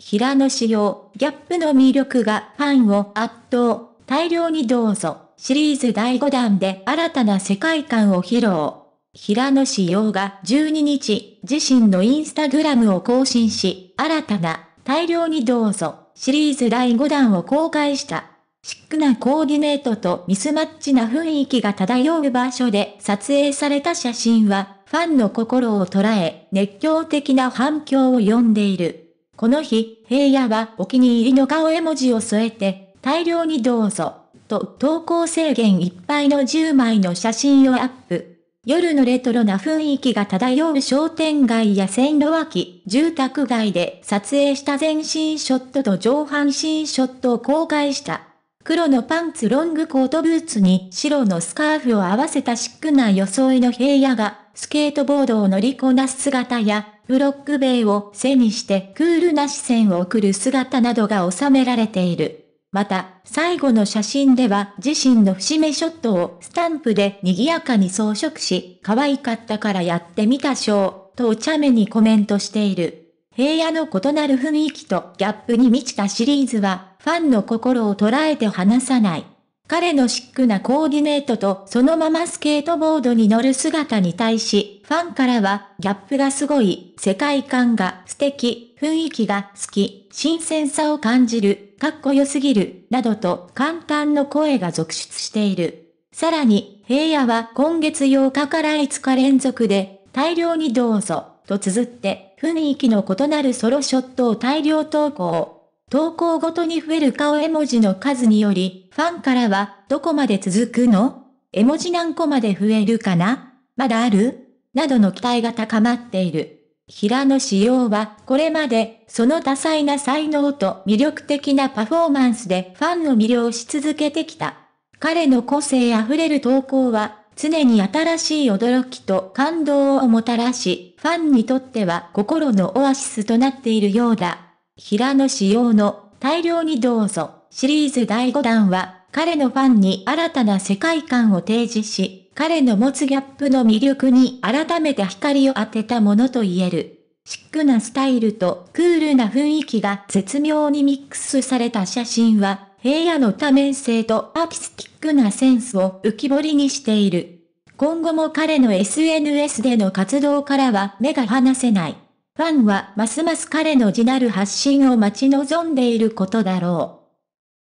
平野紫耀、ギャップの魅力がファンを圧倒、大量にどうぞ、シリーズ第5弾で新たな世界観を披露。平野紫耀が12日、自身のインスタグラムを更新し、新たな、大量にどうぞ、シリーズ第5弾を公開した。シックなコーディネートとミスマッチな雰囲気が漂う場所で撮影された写真は、ファンの心を捉え、熱狂的な反響を呼んでいる。この日、平野はお気に入りの顔絵文字を添えて、大量にどうぞ、と投稿制限いっぱいの10枚の写真をアップ。夜のレトロな雰囲気が漂う商店街や線路脇、住宅街で撮影した全身ショットと上半身ショットを公開した。黒のパンツロングコートブーツに白のスカーフを合わせたシックな装いの平野が、スケートボードを乗りこなす姿や、ブロック塀を背にしてクールな視線を送る姿などが収められている。また、最後の写真では自身の節目ショットをスタンプで賑やかに装飾し、可愛かったからやってみたショー、とお茶目にコメントしている。平野の異なる雰囲気とギャップに満ちたシリーズは、ファンの心を捉えて離さない。彼のシックなコーディネートとそのままスケートボードに乗る姿に対し、ファンからは、ギャップがすごい、世界観が素敵、雰囲気が好き、新鮮さを感じる、かっこよすぎる、などと簡単の声が続出している。さらに、平野は今月8日から5日連続で、大量にどうぞ、と綴って、雰囲気の異なるソロショットを大量投稿。投稿ごとに増える顔絵文字の数により、ファンからは、どこまで続くの絵文字何個まで増えるかなまだあるなどの期待が高まっている。平野紫耀はこれまでその多彩な才能と魅力的なパフォーマンスでファンを魅了し続けてきた。彼の個性あふれる投稿は常に新しい驚きと感動をもたらし、ファンにとっては心のオアシスとなっているようだ。平野紫耀の大量にどうぞシリーズ第5弾は彼のファンに新たな世界観を提示し、彼の持つギャップの魅力に改めて光を当てたものと言える。シックなスタイルとクールな雰囲気が絶妙にミックスされた写真は、平野の多面性とアーティスティックなセンスを浮き彫りにしている。今後も彼の SNS での活動からは目が離せない。ファンはますます彼の地なる発信を待ち望んでいることだろう。